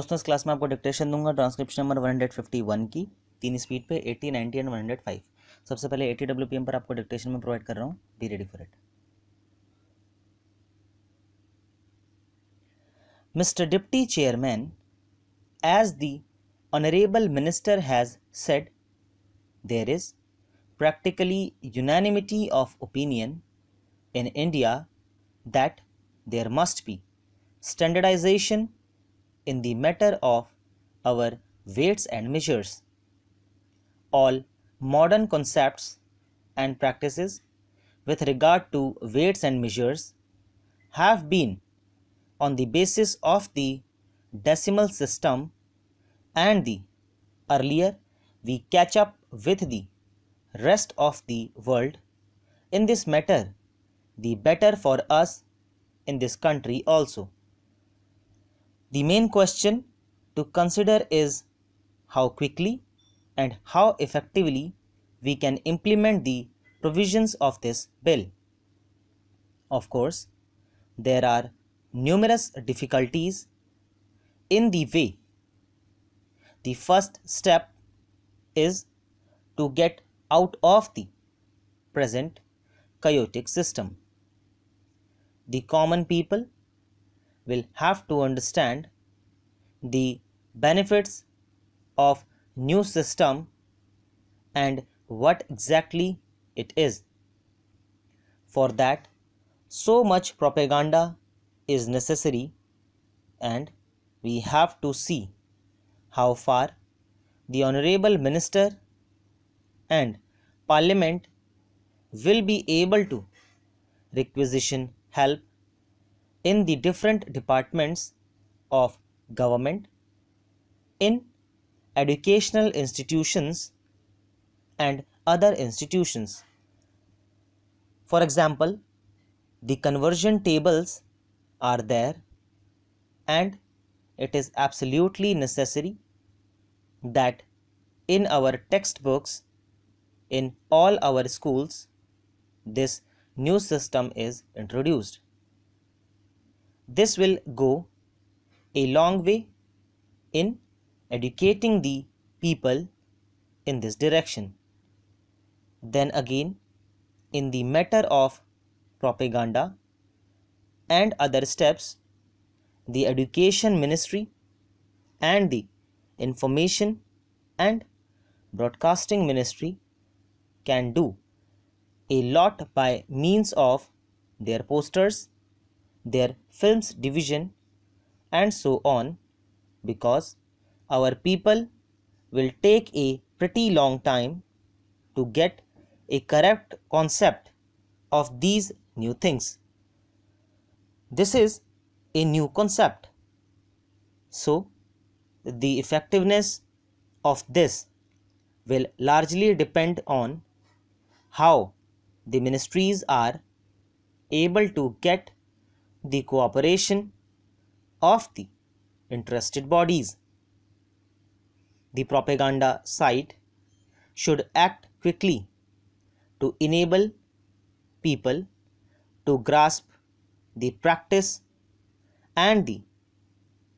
दोस्तों इस क्लास में आपको डिक्टेशन दूंगा ट्रांसक्रिप्शन नंबर 151 की तीन स्पीड पे 80, 90 एंड 105 सबसे पहले 80 डब्ल्यू पर आपको डिक्टेशन में प्रोवाइड कर रहा हूँ be ready for it mister deputy chairman as the honourable minister has said there is practically unanimity of opinion in India that there must be standardization in the matter of our weights and measures. All modern concepts and practices with regard to weights and measures have been on the basis of the decimal system and the earlier we catch up with the rest of the world in this matter the better for us in this country also. The main question to consider is how quickly and how effectively we can implement the provisions of this bill. Of course, there are numerous difficulties in the way. The first step is to get out of the present chaotic system. The common people will have to understand the benefits of new system and what exactly it is. For that, so much propaganda is necessary and we have to see how far the Honorable Minister and Parliament will be able to requisition help in the different departments of government, in educational institutions, and other institutions. For example, the conversion tables are there and it is absolutely necessary that in our textbooks, in all our schools, this new system is introduced. This will go a long way in educating the people in this direction. Then again, in the matter of propaganda and other steps, the Education Ministry and the Information and Broadcasting Ministry can do a lot by means of their posters their films division and so on because our people will take a pretty long time to get a correct concept of these new things. This is a new concept. So, the effectiveness of this will largely depend on how the ministries are able to get the cooperation of the interested bodies. The propaganda site should act quickly to enable people to grasp the practice and the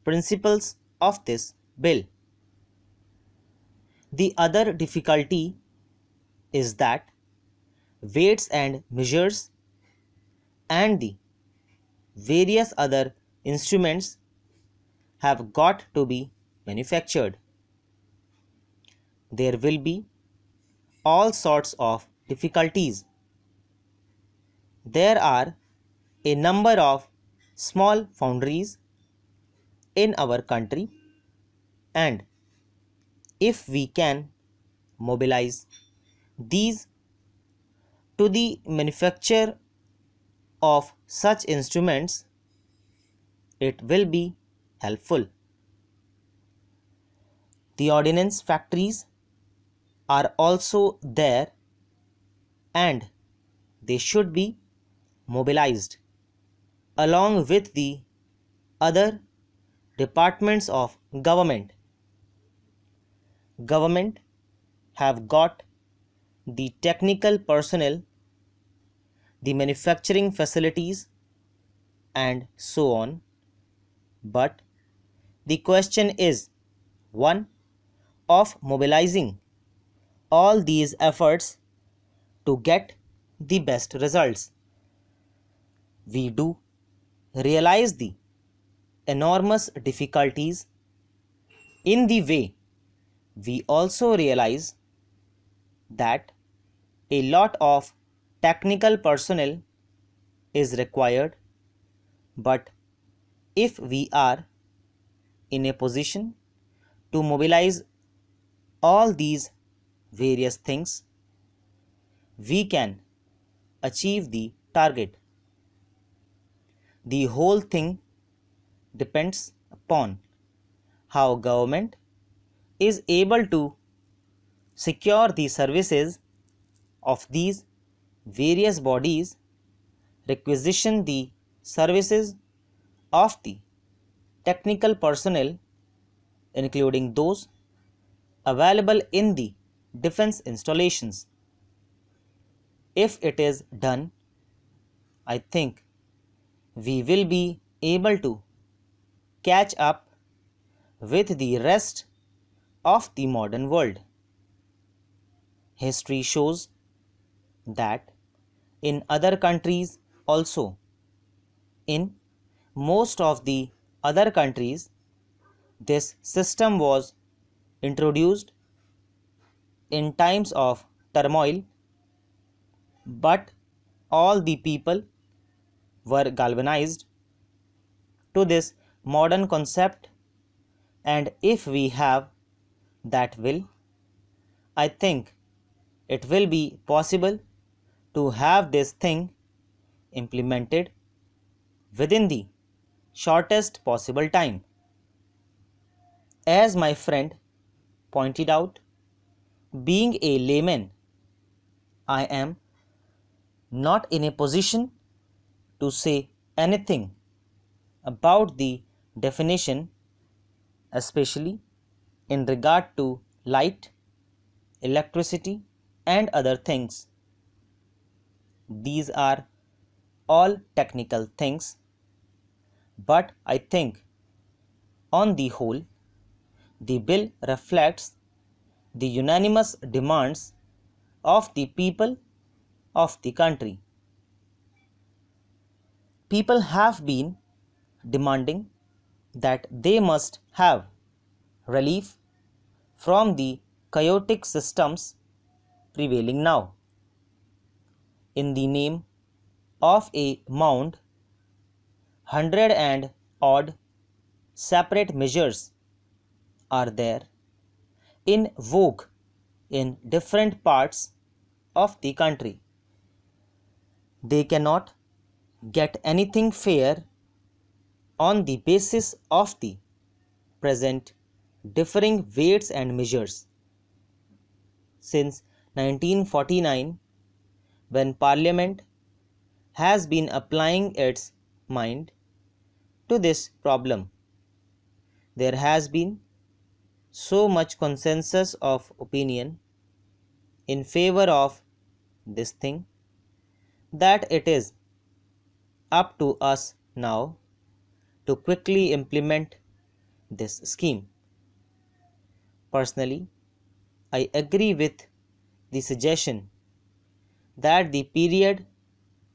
principles of this bill. The other difficulty is that weights and measures and the various other instruments have got to be manufactured. There will be all sorts of difficulties. There are a number of small foundries in our country and if we can mobilize these to the manufacture of such instruments, it will be helpful. The ordnance factories are also there and they should be mobilized along with the other departments of government. Government have got the technical personnel the manufacturing facilities, and so on. But the question is one of mobilizing all these efforts to get the best results. We do realize the enormous difficulties in the way we also realize that a lot of technical personnel is required but if we are in a position to mobilize all these various things we can achieve the target the whole thing depends upon how government is able to secure the services of these various bodies requisition the services of the technical personnel including those available in the defense installations. If it is done, I think we will be able to catch up with the rest of the modern world. History shows that in other countries also. In most of the other countries, this system was introduced in times of turmoil, but all the people were galvanized to this modern concept, and if we have that will, I think it will be possible to have this thing implemented within the shortest possible time. As my friend pointed out, being a layman, I am not in a position to say anything about the definition, especially in regard to light, electricity, and other things these are all technical things but I think on the whole the bill reflects the unanimous demands of the people of the country. People have been demanding that they must have relief from the chaotic systems prevailing now in the name of a mound, hundred and odd separate measures are there in vogue in different parts of the country. They cannot get anything fair on the basis of the present differing weights and measures. Since 1949, when Parliament has been applying its mind to this problem. There has been so much consensus of opinion in favor of this thing that it is up to us now to quickly implement this scheme. Personally, I agree with the suggestion that the period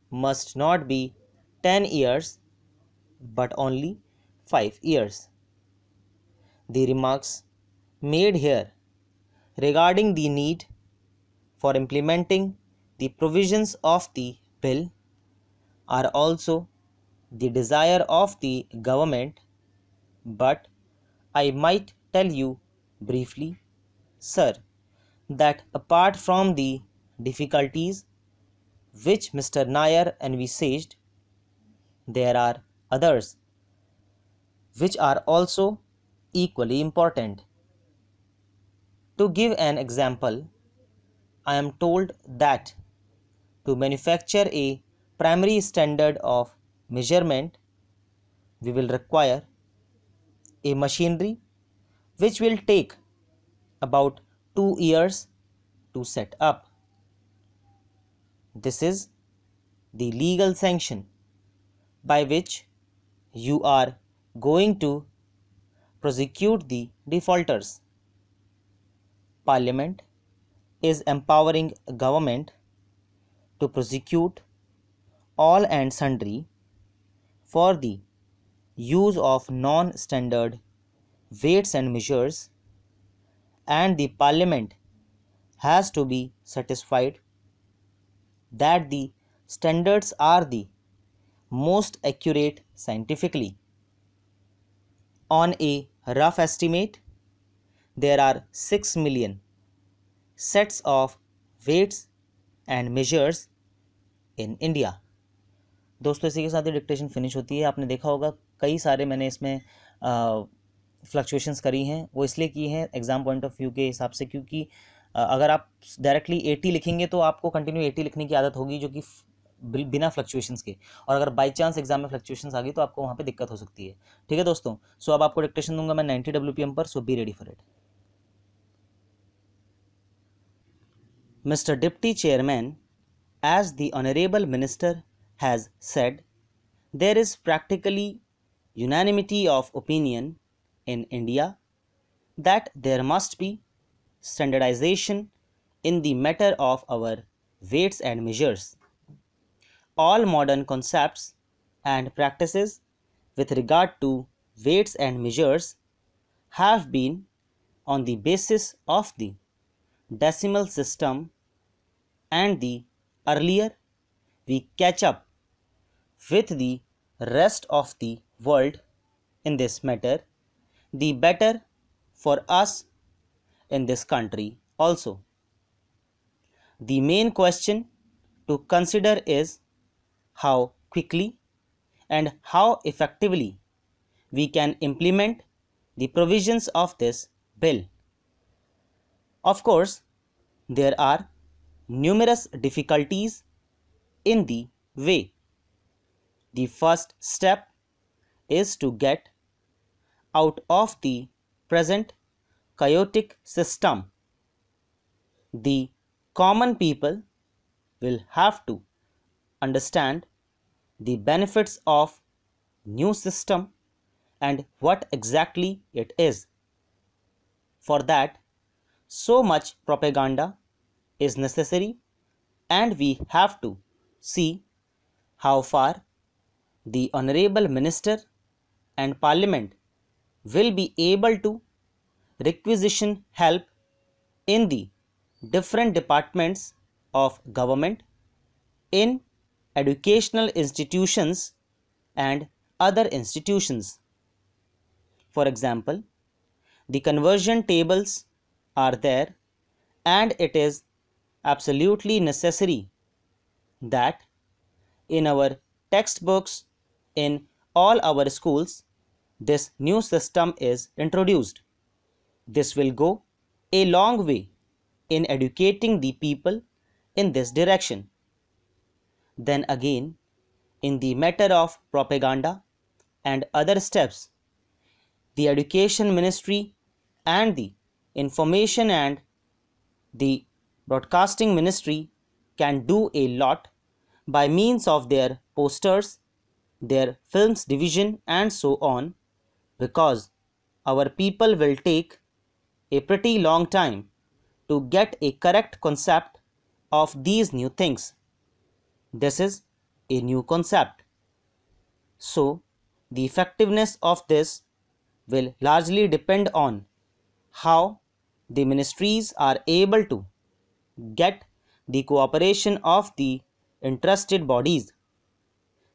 must not be 10 years but only 5 years. The remarks made here regarding the need for implementing the provisions of the bill are also the desire of the government but I might tell you briefly sir that apart from the difficulties which Mr. Nair envisaged. There are others which are also equally important. To give an example, I am told that to manufacture a primary standard of measurement, we will require a machinery which will take about 2 years to set up. This is the legal sanction by which you are going to prosecute the defaulters. Parliament is empowering government to prosecute all and sundry for the use of non-standard weights and measures and the parliament has to be satisfied that the standards are the most accurate scientifically. On a rough estimate, there are 6 million sets of weights and measures in India. दोस्तों इसी के साथ ही dictation finish होती है आपने देखा होगा कई सारे मैंने इसमें फ्लक्चुएशंस करी हैं वो इसलिए की हैं एग्ज़ाम पॉइंट ऑफ व्यू के हिसाब से क्योंकि अगर आप डायरेक्टली एटी लिखेंगे तो आपको कंटिन्यू एटी लिखने की आदत होगी जो कि बिना फ्लक्चुएशंस के और अगर बाई चांस एग्जाम में फ्लक्चुएशंस आ गई तो आपको वहाँ पे दिक्कत हो सकती है ठीक है दोस्तों सो अब आपको डिक्टेशन दूंगा मैं नाइन्टी डब्ल्यू पर so be ready for it mister deputy chairman as the honourable minister has said there is practically unanimity of opinion in India that there must be standardization in the matter of our weights and measures. All modern concepts and practices with regard to weights and measures have been on the basis of the decimal system and the earlier we catch up with the rest of the world in this matter the better for us in this country also. The main question to consider is how quickly and how effectively we can implement the provisions of this bill. Of course, there are numerous difficulties in the way. The first step is to get out of the present chaotic system, the common people will have to understand the benefits of new system and what exactly it is. For that, so much propaganda is necessary and we have to see how far the Honorable Minister and Parliament will be able to requisition help in the different departments of government, in educational institutions and other institutions. For example, the conversion tables are there and it is absolutely necessary that in our textbooks in all our schools this new system is introduced. This will go a long way in educating the people in this direction. Then again, in the matter of propaganda and other steps, the Education Ministry and the Information and the Broadcasting Ministry can do a lot by means of their posters, their films division, and so on, because our people will take a pretty long time to get a correct concept of these new things. This is a new concept. So, the effectiveness of this will largely depend on how the ministries are able to get the cooperation of the interested bodies.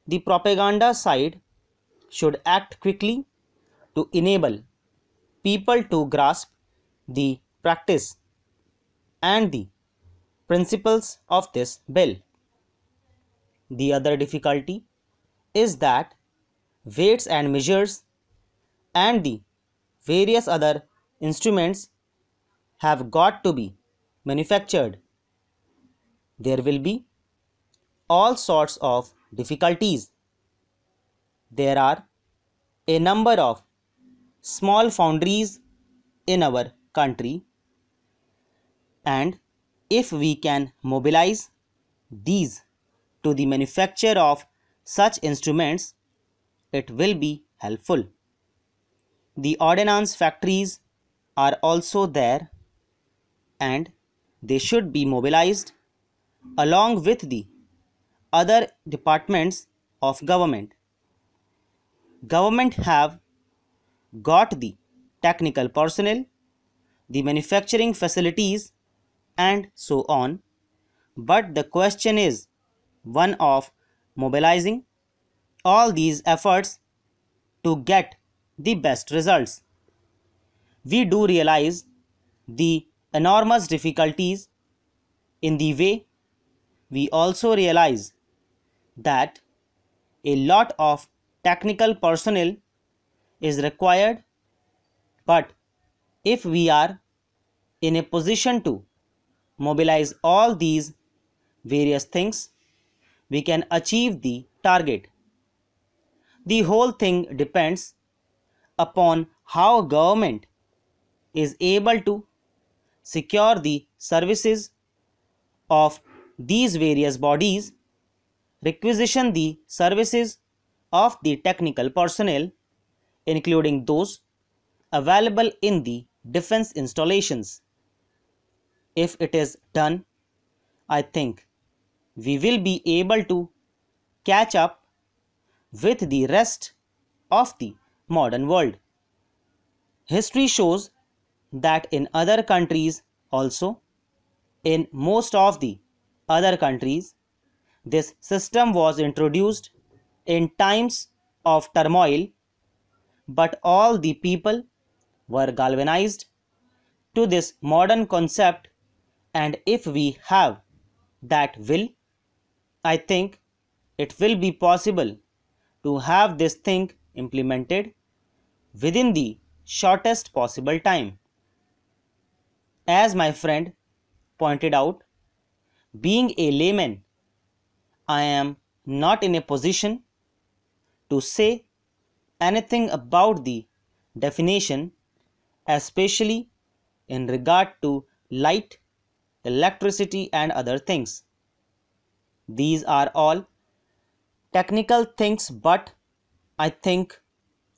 The propaganda side should act quickly to enable people to grasp the practice and the principles of this bill. The other difficulty is that weights and measures and the various other instruments have got to be manufactured. There will be all sorts of difficulties. There are a number of small foundries in our country and if we can mobilize these to the manufacture of such instruments it will be helpful the ordnance factories are also there and they should be mobilized along with the other departments of government government have got the technical personnel the manufacturing facilities, and so on. But the question is one of mobilizing all these efforts to get the best results. We do realize the enormous difficulties in the way. We also realize that a lot of technical personnel is required, but if we are in a position to mobilize all these various things, we can achieve the target. The whole thing depends upon how government is able to secure the services of these various bodies, requisition the services of the technical personnel, including those available in the defense installations if it is done, I think we will be able to catch up with the rest of the modern world. History shows that in other countries also, in most of the other countries, this system was introduced in times of turmoil, but all the people were galvanized to this modern concept and if we have that will i think it will be possible to have this thing implemented within the shortest possible time as my friend pointed out being a layman i am not in a position to say anything about the definition especially in regard to light electricity and other things. These are all technical things but I think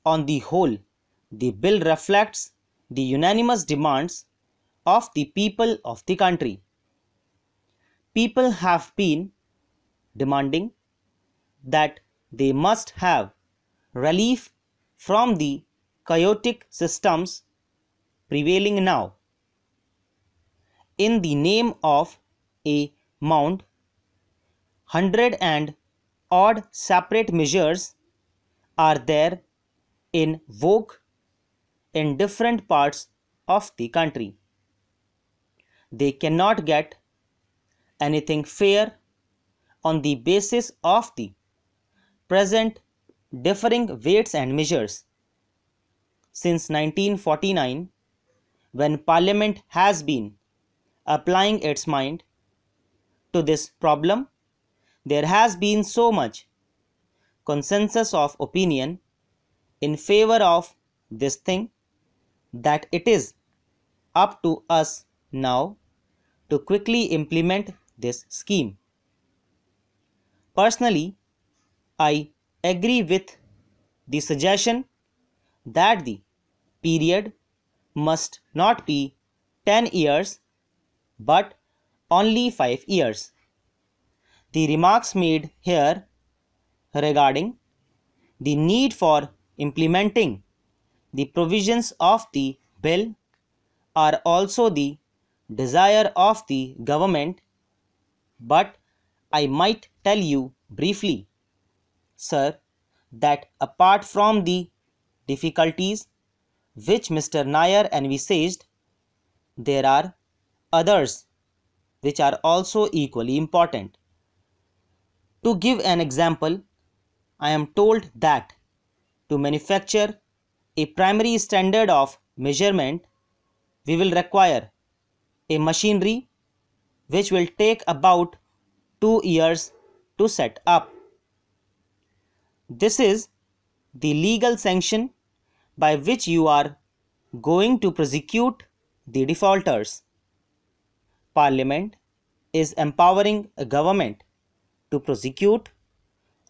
on the whole the bill reflects the unanimous demands of the people of the country. People have been demanding that they must have relief from the chaotic systems prevailing now in the name of a mound, hundred and odd separate measures are there in vogue in different parts of the country. They cannot get anything fair on the basis of the present differing weights and measures. Since 1949, when Parliament has been applying its mind to this problem, there has been so much consensus of opinion in favor of this thing that it is up to us now to quickly implement this scheme. Personally, I agree with the suggestion that the period must not be 10 years but only 5 years. The remarks made here regarding the need for implementing the provisions of the bill are also the desire of the government, but I might tell you briefly, sir, that apart from the difficulties which Mr. Nair envisaged, there are others which are also equally important. To give an example, I am told that to manufacture a primary standard of measurement, we will require a machinery which will take about 2 years to set up. This is the legal sanction by which you are going to prosecute the defaulters. Parliament is empowering a government to prosecute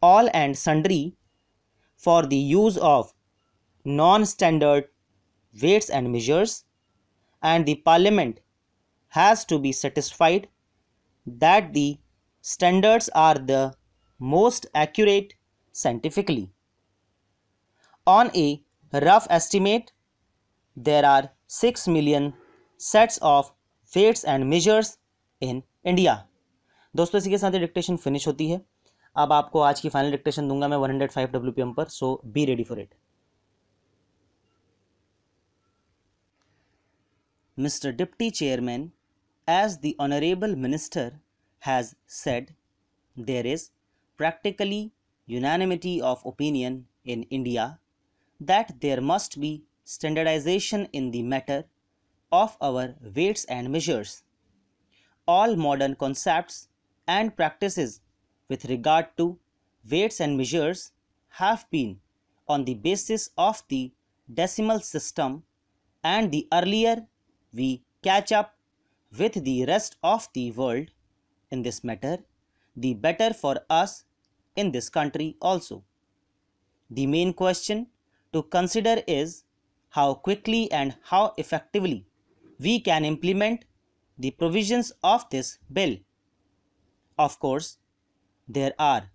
all and sundry for the use of non-standard weights and measures and the parliament has to be satisfied that the standards are the most accurate scientifically. On a rough estimate, there are 6 million sets of फेट्स and measures in India दोस्तों इसी के साथ dictation finish होती है अब आपको आज की फाइनल डिक्टेशन दूंगा मैं 105 हंड्रेड पर so be ready for it mister deputy chairman as the honourable minister has said there is practically unanimity of opinion in India that there must be standardization in the matter of our weights and measures. All modern concepts and practices with regard to weights and measures have been on the basis of the decimal system and the earlier we catch up with the rest of the world in this matter, the better for us in this country also. The main question to consider is how quickly and how effectively we can implement the provisions of this bill. Of course, there are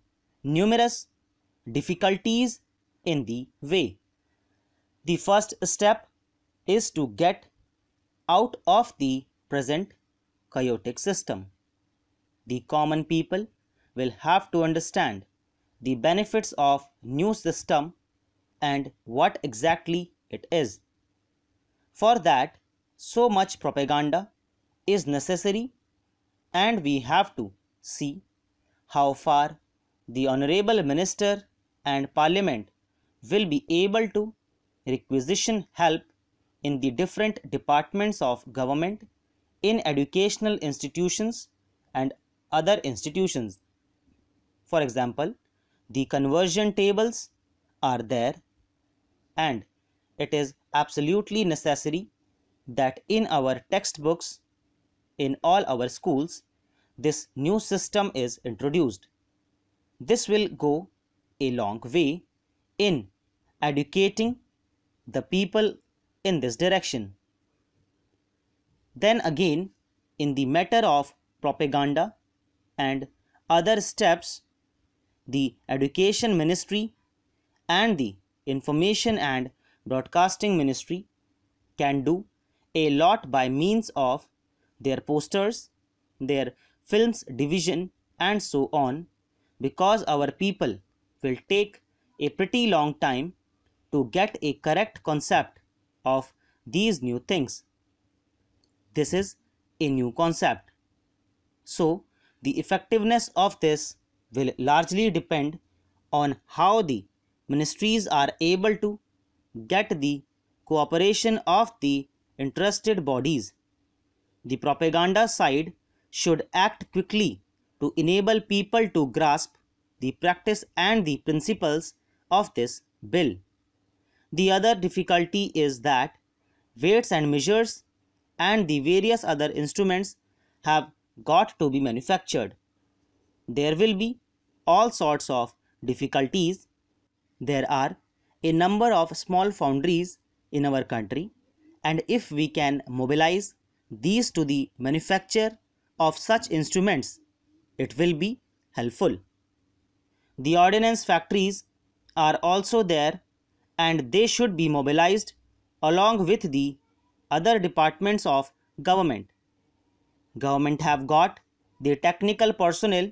numerous difficulties in the way. The first step is to get out of the present chaotic system. The common people will have to understand the benefits of new system and what exactly it is. For that, so much propaganda is necessary and we have to see how far the honorable minister and parliament will be able to requisition help in the different departments of government in educational institutions and other institutions for example the conversion tables are there and it is absolutely necessary that in our textbooks, in all our schools, this new system is introduced. This will go a long way in educating the people in this direction. Then again, in the matter of propaganda and other steps, the Education Ministry and the Information and Broadcasting Ministry can do a lot by means of their posters, their films division and so on because our people will take a pretty long time to get a correct concept of these new things. This is a new concept. So, the effectiveness of this will largely depend on how the ministries are able to get the cooperation of the interested bodies. The propaganda side should act quickly to enable people to grasp the practice and the principles of this bill. The other difficulty is that weights and measures and the various other instruments have got to be manufactured. There will be all sorts of difficulties. There are a number of small foundries in our country and if we can mobilize these to the manufacture of such instruments, it will be helpful. The ordnance factories are also there and they should be mobilized along with the other departments of government. Government have got the technical personnel,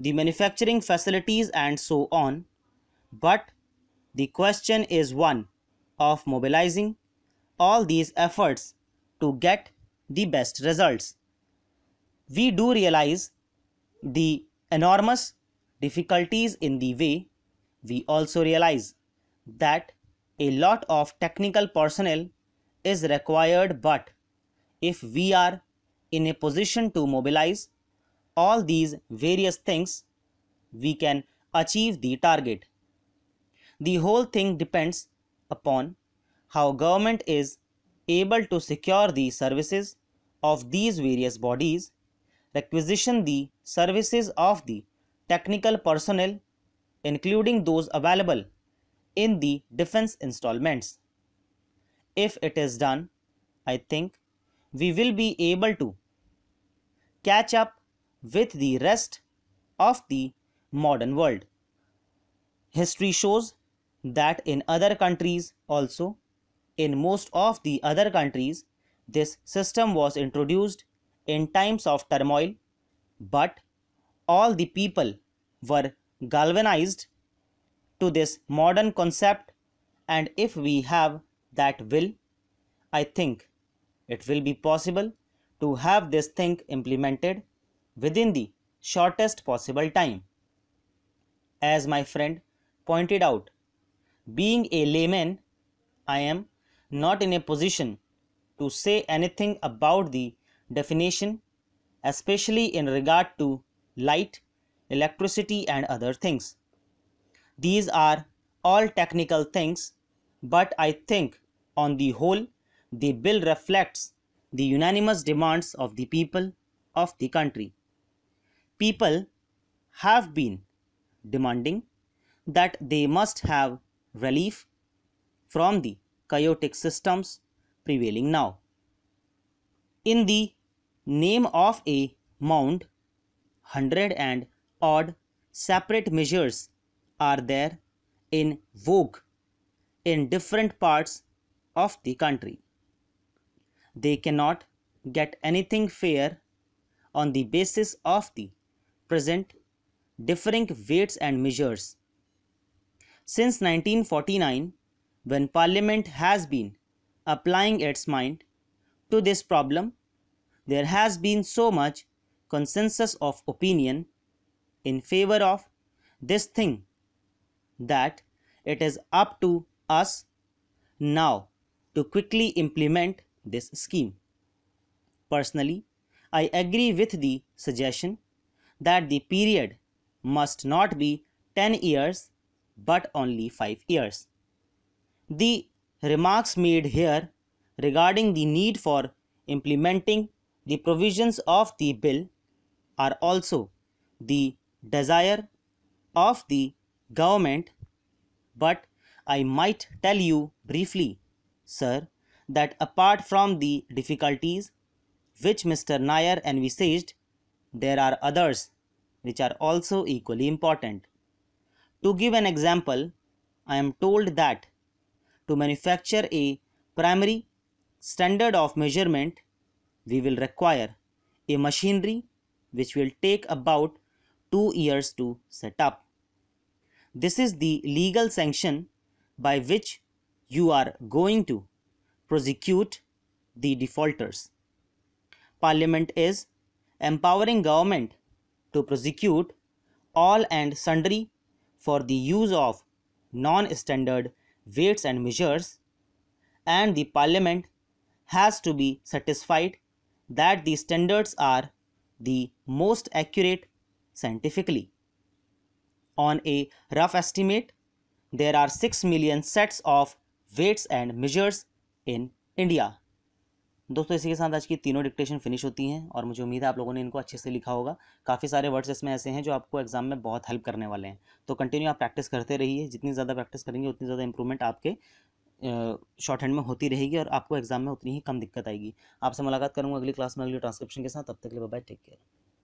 the manufacturing facilities and so on. But the question is one of mobilizing all these efforts to get the best results. We do realize the enormous difficulties in the way, we also realize that a lot of technical personnel is required but if we are in a position to mobilize all these various things, we can achieve the target. The whole thing depends upon how government is able to secure the services of these various bodies, requisition the services of the technical personnel including those available in the defense installments. If it is done, I think we will be able to catch up with the rest of the modern world. History shows that in other countries also in most of the other countries, this system was introduced in times of turmoil, but all the people were galvanized to this modern concept, and if we have that will, I think it will be possible to have this thing implemented within the shortest possible time. As my friend pointed out, being a layman, I am not in a position to say anything about the definition, especially in regard to light, electricity, and other things. These are all technical things, but I think on the whole, the bill reflects the unanimous demands of the people of the country. People have been demanding that they must have relief from the chaotic systems prevailing now. In the name of a mound, hundred and odd separate measures are there in vogue in different parts of the country. They cannot get anything fair on the basis of the present differing weights and measures. Since 1949, when Parliament has been applying its mind to this problem, there has been so much consensus of opinion in favor of this thing that it is up to us now to quickly implement this scheme. Personally, I agree with the suggestion that the period must not be 10 years but only 5 years. The remarks made here regarding the need for implementing the provisions of the bill are also the desire of the government but I might tell you briefly, sir, that apart from the difficulties which Mr. Nair envisaged, there are others which are also equally important. To give an example, I am told that to manufacture a primary standard of measurement, we will require a machinery which will take about 2 years to set up. This is the legal sanction by which you are going to prosecute the defaulters. Parliament is empowering government to prosecute all and sundry for the use of non-standard weights and measures and the parliament has to be satisfied that the standards are the most accurate scientifically. On a rough estimate, there are 6 million sets of weights and measures in India. दोस्तों इसी के साथ आज की तीनों dictation finish होती हैं और मुझे उम्मीद है आप लोगों ने इनको अच्छे से लिखा होगा काफ़ी सारे वर्ड्स इसमें ऐसे हैं जो आपको एग्जाम में बहुत हेल्प करने वाले हैं तो कंटिन्यू आप प्रैक्टिस करते रहिए जितनी ज़्यादा प्रैक्टिस करेंगे उतनी ज़्यादा इंप्रूवमेंट आपके शॉर्ट हैंड में होती रहेगी और आपको एग्जाम में उतनी ही कम दिक्कत आएगी आपसे मुलाकात करूँगा अगली क्लास में अगली ट्रांसक्रिप्शन के साथ तब तक के लिए बाय टेक केयर